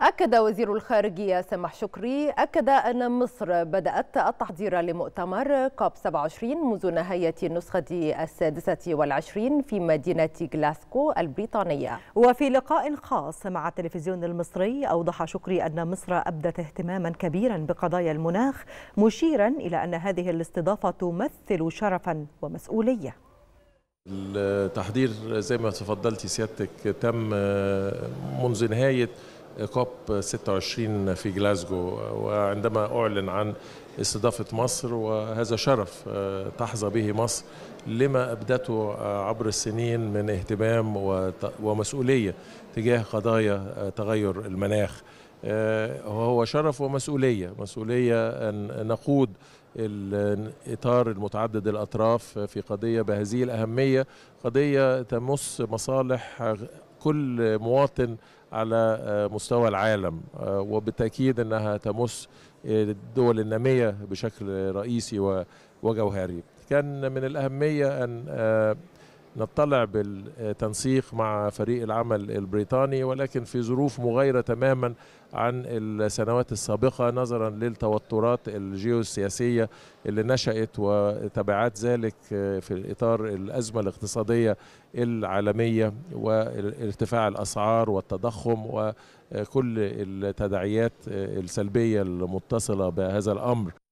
أكد وزير الخارجية سمح شكري أكد أن مصر بدأت التحضير لمؤتمر كوب 27 منذ نهاية النسخة السادسة والعشرين في مدينة غلاسكو البريطانية وفي لقاء خاص مع التلفزيون المصري أوضح شكري أن مصر أبدت اهتماما كبيرا بقضايا المناخ مشيرا إلى أن هذه الاستضافة تمثل شرفا ومسؤولية التحضير زي ما تفضلتي سيادتك تم منذ نهايه كوب 26 في جلاسجو وعندما أعلن عن استضافة مصر وهذا شرف آه، تحظى به مصر لما أبدته آه، عبر السنين من اهتمام ومسؤولية تجاه قضايا آه، تغير المناخ هو شرف ومسؤولية مسؤولية أن نقود الإطار المتعدد الأطراف في قضية بهذه الأهمية قضية تمس مصالح كل مواطن على مستوى العالم آه، وبالتاكيد انها تمس الدول الناميه بشكل رئيسي وجوهري كان من الاهميه ان آه، نطلع بالتنسيق مع فريق العمل البريطاني ولكن في ظروف مغايرة تماما عن السنوات السابقة نظرا للتوترات الجيوسياسية اللي نشأت وتبعات ذلك في إطار الأزمة الاقتصادية العالمية وارتفاع الأسعار والتضخم وكل التداعيات السلبية المتصلة بهذا الأمر